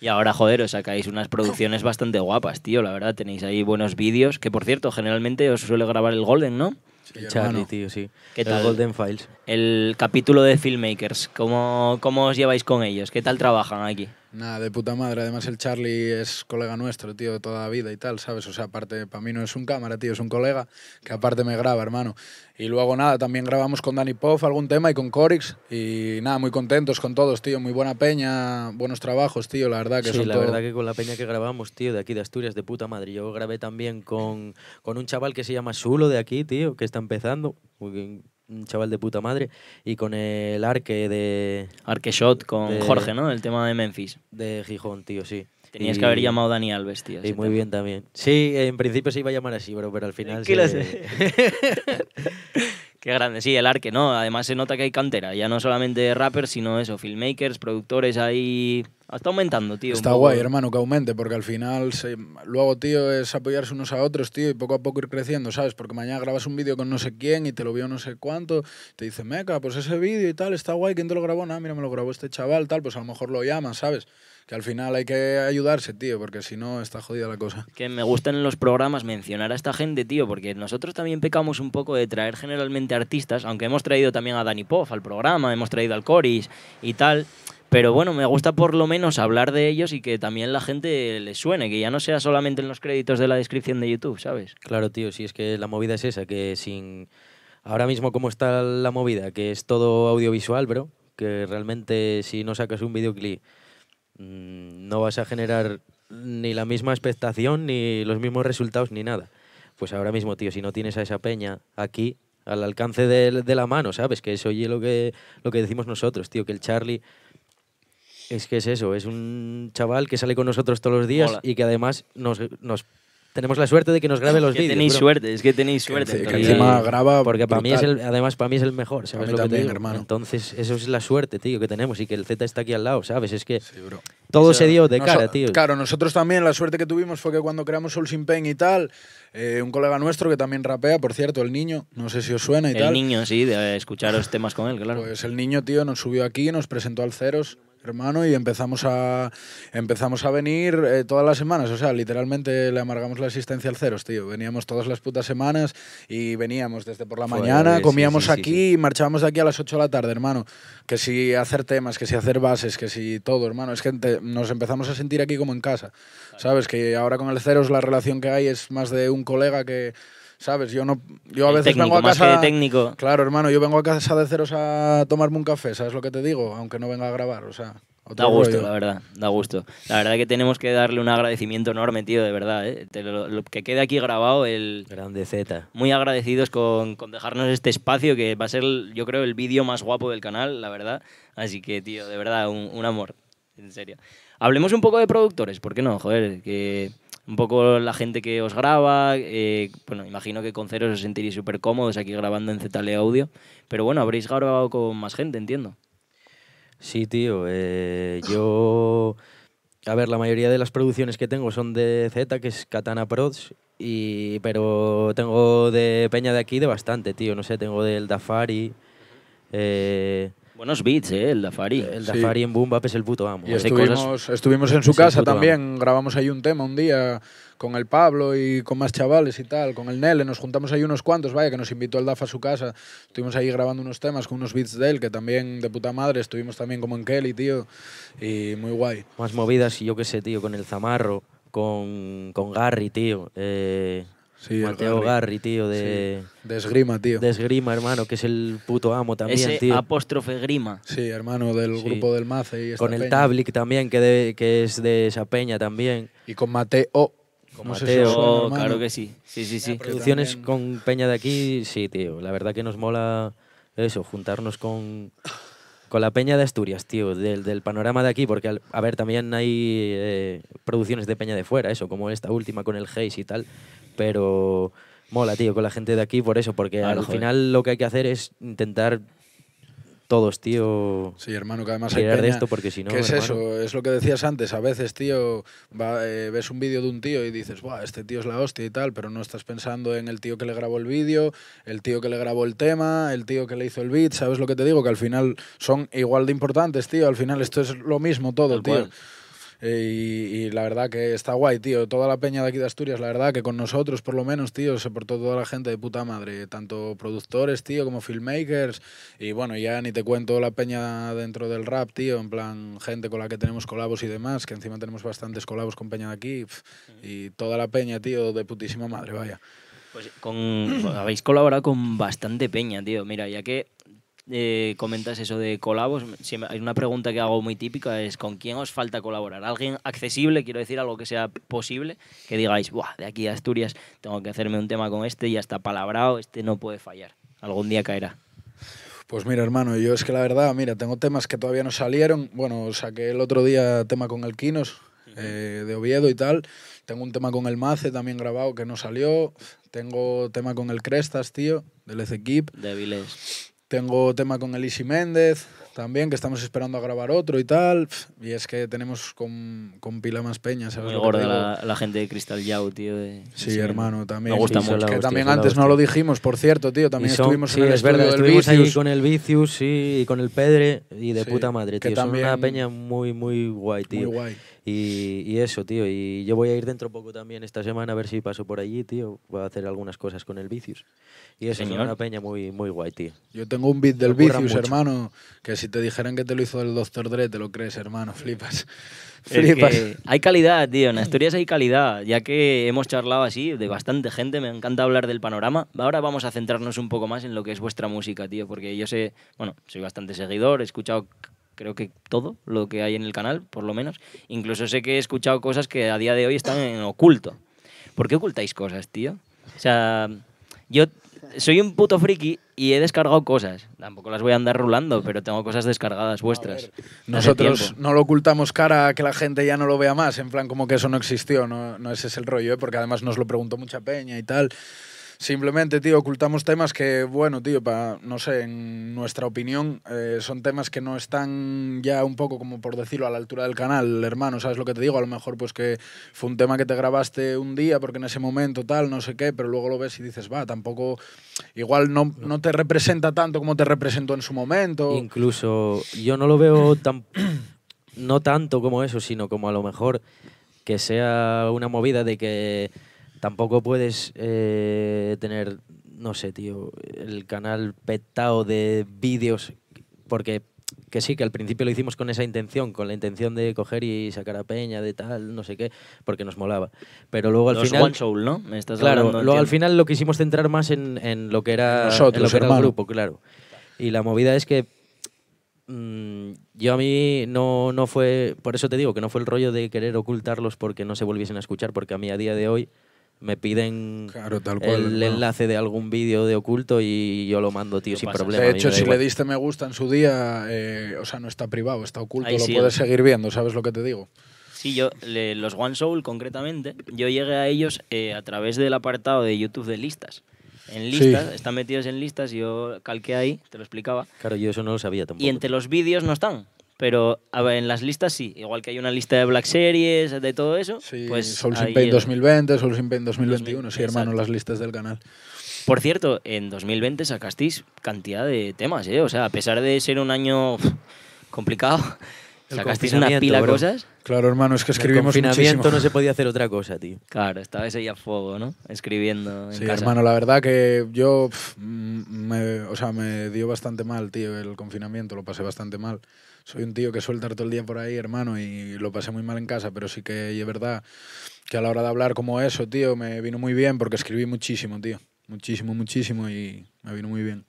Y ahora, joder, os sacáis unas producciones bastante guapas, tío, la verdad. Tenéis ahí buenos vídeos, que por cierto, generalmente os suele grabar el Golden, ¿no? Sí, Charlie, tío, sí. ¿Qué tal? El Golden Files. El capítulo de Filmmakers, ¿cómo, ¿cómo os lleváis con ellos? ¿Qué tal trabajan aquí? Nada, de puta madre. Además, el Charlie es colega nuestro, tío, de toda la vida y tal, ¿sabes? O sea, aparte, para mí no es un cámara, tío, es un colega que aparte me graba, hermano. Y luego, nada, también grabamos con Danny Poff algún tema y con Corix. Y nada, muy contentos con todos, tío. Muy buena peña, buenos trabajos, tío, la verdad que Sí, la verdad que con la peña que grabamos, tío, de aquí de Asturias, de puta madre. Yo grabé también con, con un chaval que se llama Sulo de aquí, tío, que está empezando un chaval de puta madre. Y con el arque de. Arque shot con Jorge, ¿no? El tema de Memphis. De Gijón, tío, sí. Tenías que haber llamado Dani Alves, tío. Y muy bien también. Sí, en principio se iba a llamar así, pero al final. sí. Qué grande, sí, el arque, ¿no? Además se nota que hay cantera, ya no solamente rappers, sino eso, filmmakers, productores, ahí... Está aumentando, tío. Está guay, hermano, que aumente, porque al final, luego, tío, es apoyarse unos a otros, tío, y poco a poco ir creciendo, ¿sabes? Porque mañana grabas un vídeo con no sé quién y te lo vio no sé cuánto, te dice, meca, pues ese vídeo y tal, está guay, ¿quién te lo grabó? Nada, mira, me lo grabó este chaval, tal, pues a lo mejor lo llaman, ¿sabes? Que al final hay que ayudarse, tío, porque si no está jodida la cosa. Que me gustan en los programas mencionar a esta gente, tío, porque nosotros también pecamos un poco de traer generalmente artistas, aunque hemos traído también a Dani Poff al programa, hemos traído al Coris y tal. Pero bueno, me gusta por lo menos hablar de ellos y que también la gente les suene, que ya no sea solamente en los créditos de la descripción de YouTube, ¿sabes? Claro, tío, si es que la movida es esa, que sin. Ahora mismo, ¿cómo está la movida? Que es todo audiovisual, bro. Que realmente, si no sacas un videoclip Mm, no vas a generar ni la misma expectación, ni los mismos resultados, ni nada. Pues ahora mismo, tío, si no tienes a esa peña aquí, al alcance de, la mano, ¿sabes? Que eso oye lo que, lo que decimos nosotros, tío, que el Charlie es que es eso, es un chaval que sale con nosotros todos los días y que además nos tenemos la suerte de que nos grabe los vídeos. Tenéis suerte, es que tenéis suerte. Que, graba. Porque para mí es el, además para mí es el mejor, ¿sabes lo que Entonces, eso es la suerte, tío, que tenemos y que el Z está aquí al lado, ¿sabes? Es que todo se dio de cara, tío. Claro, nosotros también la suerte que tuvimos fue que cuando creamos Soul Sin Pain y tal, eh, un colega nuestro que también rapea, por cierto, el niño, no sé si os suena y tal. El niño, sí, de escucharos temas con él, claro. Pues el niño, tío, nos subió aquí, nos presentó al Ceros hermano, y empezamos a, empezamos a venir eh, todas las semanas. O sea, literalmente le amargamos la asistencia al ceros, tío. Veníamos todas las putas semanas y veníamos desde por la mañana, comíamos aquí y marchábamos de aquí a las 8 de la tarde, hermano. Que si hacer temas, que si hacer bases, que si todo, hermano. Es que nos empezamos a sentir aquí como en casa. ¿Sabes? Que ahora con el ceros la relación que hay es más de un colega que ¿sabes? Yo no yo a veces vengo a casa técnico. Claro, hermano, yo vengo a casa de ceros a tomarme un café, ¿sabes lo que te digo? Aunque no venga a grabar, o sea, da gusto, la verdad, da gusto. La verdad que tenemos que darle un agradecimiento enorme, tío, de verdad. ¿eh? lo, que quede aquí grabado el... Grande Z. Muy agradecidos con, con, dejarnos este espacio que va a ser, yo creo, el vídeo más guapo del canal, la verdad. Así que, tío, de verdad, un, un amor, en serio. Hablemos un poco de productores, ¿por qué no? Joder, que un poco la gente que os graba. Eh, bueno, imagino que con Cero os sentiréis súper cómodos aquí grabando en ZL Audio, pero bueno, habréis grabado con más gente, entiendo. Sí, tío, eh, yo... A ver, la mayoría de las producciones que tengo son de Z, que es Katana Prods, pero tengo de Peña de aquí de bastante, tío. No sé, tengo del Dafari. Eh, Buenos beats, ¿eh? El Dafari. Eh, el Dafari en Boom es pues, el puto amo. estuvimos, estuvimos, en pues, su casa también, grabamos ahí un tema un día con el Pablo y con más chavales y tal, con el Nele, nos juntamos ahí unos cuantos, vaya, que nos invitó el DAF a su casa, estuvimos ahí grabando unos temas con unos beats de él, que también de puta madre, estuvimos también como en Kelly, tío, y muy guay. Más movidas, y yo qué sé, tío, con el Zamarro, con, con Garry, tío. Eh, Mateo Garri. tío, de... De esgrima, tío. De esgrima, hermano, que es el puto amo también, Ese tío. apóstrofe grima. Sí, hermano del grupo del Mace. Y con el Tablic también, que, es de esa peña también. Y con Mateo. Con Mateo, oh, claro que sí. Sí, sí, sí. Producciones con peña de aquí, sí, tío. La verdad que nos mola eso, juntarnos con con la peña de Asturias, tío, del, panorama de aquí, porque, a ver, también hay eh, producciones de peña de fuera, eso, como esta última con el Hayes y tal, pero mola, tío, con la gente de aquí por eso, porque al final lo que hay que hacer es intentar todos, tío. Sí, hermano, que además hay de esto porque si no. ¿Qué es eso? Es lo que decías antes. A veces, tío, eh, ves un vídeo de un tío y dices, Buah, este tío es la hostia y tal, pero no estás pensando en el tío que le grabó el vídeo, el tío que le grabó el tema, el tío que le hizo el beat. ¿Sabes lo que te digo? Que al final son igual de importantes, tío. Al final esto es lo mismo todo, tío. Y, la verdad que está guay, tío. Toda la peña de aquí de Asturias, la verdad que con nosotros, por lo menos, tío, se portó toda la gente de puta madre. Tanto productores, tío, como filmmakers. Y bueno, ya ni te cuento la peña dentro del rap, tío. En plan, gente con la que tenemos colabos y demás, que encima tenemos bastantes colabos con peña de aquí. y toda la peña, tío, de putísima madre, vaya. Pues con, habéis colaborado con bastante peña, tío. Mira, ya que eh, comentas eso de colabos, hay una pregunta que hago muy típica, es ¿con quién os falta colaborar? ¿Alguien accesible? Quiero decir, algo que sea posible, que digáis, de aquí a Asturias tengo que hacerme un tema con este ya está palabrado, este no puede fallar. Algún día caerá. Pues mira, hermano, yo es que la verdad, mira, tengo temas que todavía no salieron. Bueno, saqué el otro día tema con el Quinos, eh, de Oviedo y tal. Tengo un tema con el Mace también grabado que no salió. Tengo tema con el Crestas, tío, del Ezequip. De tengo tema con Elisi Méndez también, que estamos esperando a grabar otro y tal. Y es que tenemos con, con pila más peña, ¿sabes? Muy gorda la, gente de Crystal Yao, tío. sí, hermano, también. Me gusta mucho. Que también antes no lo dijimos, por cierto, tío. También estuvimos en el es del con el Vicius, y con el Pedre, y de puta madre, tío. Son una peña muy, muy guay, tío. Muy guay. Y, eso, tío. Y yo voy a ir dentro poco también esta semana a ver si paso por allí, tío. Voy a hacer algunas cosas con el Vicius. Y eso es una peña muy, muy guay, tío. Yo tengo un beat del Vicius, hermano, que si te dijeran que te lo hizo el Doctor Dre, te lo crees, hermano. Flipas. Flipas. hay calidad, tío. En Asturias hay calidad. Ya que hemos charlado así de bastante gente, me encanta hablar del panorama. Ahora vamos a centrarnos un poco más en lo que es vuestra música, tío. Porque yo sé, bueno, soy bastante seguidor, he escuchado creo que todo lo que hay en el canal, por lo menos. Incluso sé que he escuchado cosas que a día de hoy están en oculto. ¿Por qué ocultáis cosas, tío? O sea, yo soy un puto friki y he descargado cosas. Tampoco las voy a andar rulando, pero tengo cosas descargadas vuestras. Nosotros no lo ocultamos cara a que la gente ya no lo vea más, en plan como que eso no existió, no, ese es el rollo, ¿eh? porque además nos lo preguntó mucha peña y tal. Simplemente, tío, ocultamos temas que, bueno, tío, para, no sé, en nuestra opinión, eh, son temas que no están ya un poco, como por decirlo, a la altura del canal, hermano, ¿sabes lo que te digo? A lo mejor, pues que fue un tema que te grabaste un día porque en ese momento tal, no sé qué, pero luego lo ves y dices, va, tampoco, igual no, no te representa tanto como te representó en su momento. Incluso yo no lo veo tan, no tanto como eso, sino como a lo mejor que sea una movida de que tampoco puedes eh, tener, no sé, tío, el canal petado de vídeos, porque que sí, que al principio lo hicimos con esa intención, con la intención de coger y sacar a Peña, de tal, no sé qué, porque nos molaba. Pero luego al final... Los final. One Soul, ¿no? Me estás claro, luego al final lo quisimos centrar más en, lo que era, lo que era el grupo, claro. Y la movida es que mm, yo a mí no, no fue, por eso te digo que no fue el rollo de querer ocultarlos porque no se volviesen a escuchar, porque a mí a día de hoy me piden el enlace de algún vídeo de oculto y yo lo mando, tío, sin problema. De hecho, si le diste me gusta en su día, eh, o sea, no está privado, está oculto, lo puedes seguir viendo, ¿sabes lo que te digo? Sí, yo, los One Soul concretamente, yo llegué a ellos eh, a través del apartado de YouTube de listas en listas, están metidos en listas, yo calqué ahí, te lo explicaba. Claro, yo eso no lo sabía tampoco. Y entre los vídeos no están pero ver, en las listas sí, igual que hay una lista de Black Series, de todo eso. Sí, pues Souls in 2020, Souls in 2021, sí, hermano, las listas del canal. Por cierto, en 2020 sacasteis cantidad de temas, ¿eh? O sea, a pesar de ser un año complicado, sacasteis una pila de cosas. Claro, hermano, es que escribimos en el confinamiento no se podía hacer otra cosa, tío. Claro, estabas ahí a fuego, ¿no? Escribiendo en Sí, hermano, la verdad que yo, mm, o sea, me dio bastante mal, tío, el confinamiento, lo pasé bastante mal soy un tío que suelta todo el día por ahí, hermano, y lo pasé muy mal en casa, pero sí que es verdad que a la hora de hablar como eso, tío, me vino muy bien porque escribí muchísimo, tío. Muchísimo, muchísimo y me vino muy bien.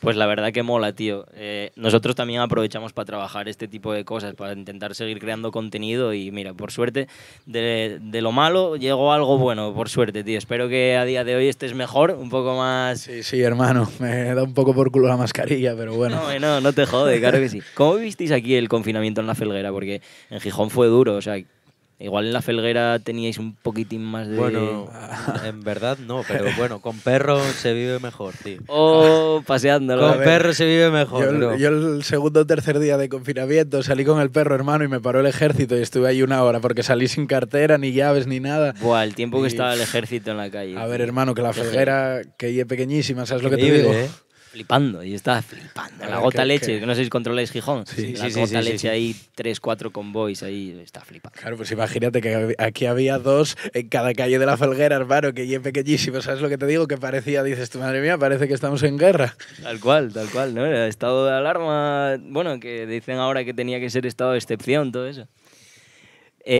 Pues la verdad que mola, tío. Eh, nosotros también aprovechamos para trabajar este tipo de cosas, para intentar seguir creando contenido y mira, por suerte, de, lo malo llegó algo bueno, por suerte, tío. Espero que a día de hoy estés mejor, un poco más... Sí, sí, hermano, me da un poco por culo la mascarilla, pero bueno. No, no, no te jode, claro que sí. ¿Cómo vivisteis aquí el confinamiento en la Felguera? Porque en Gijón fue duro, o sea, Igual en la felguera teníais un poquitín más de. Bueno, en verdad no, pero bueno, con perro se vive mejor, tío. Oh, paseándolo. Con perro se vive mejor. Yo, yo el segundo o tercer día de confinamiento salí con el perro, hermano, y me paró el ejército y estuve ahí una hora porque salí sin cartera, ni llaves, ni nada. Buah, el tiempo que estaba el ejército en la calle. A ver, hermano, que la felguera, que pequeñísima, ¿sabes lo que te digo? ¿eh? flipando, y está flipando. La gota leche, que... no sé si controláis Gijón. Sí, la sí, gota leche ahí, tres, cuatro convoys ahí, está flipando. Claro, pues imagínate que aquí había dos en cada calle de la falguera, hermano, que es pequeñísimo. ¿Sabes lo que te digo? Que parecía, dices, tu madre mía, parece que estamos en guerra. Tal cual, tal cual, ¿no? Era estado de alarma, bueno, que dicen ahora que tenía que ser estado de excepción, todo eso.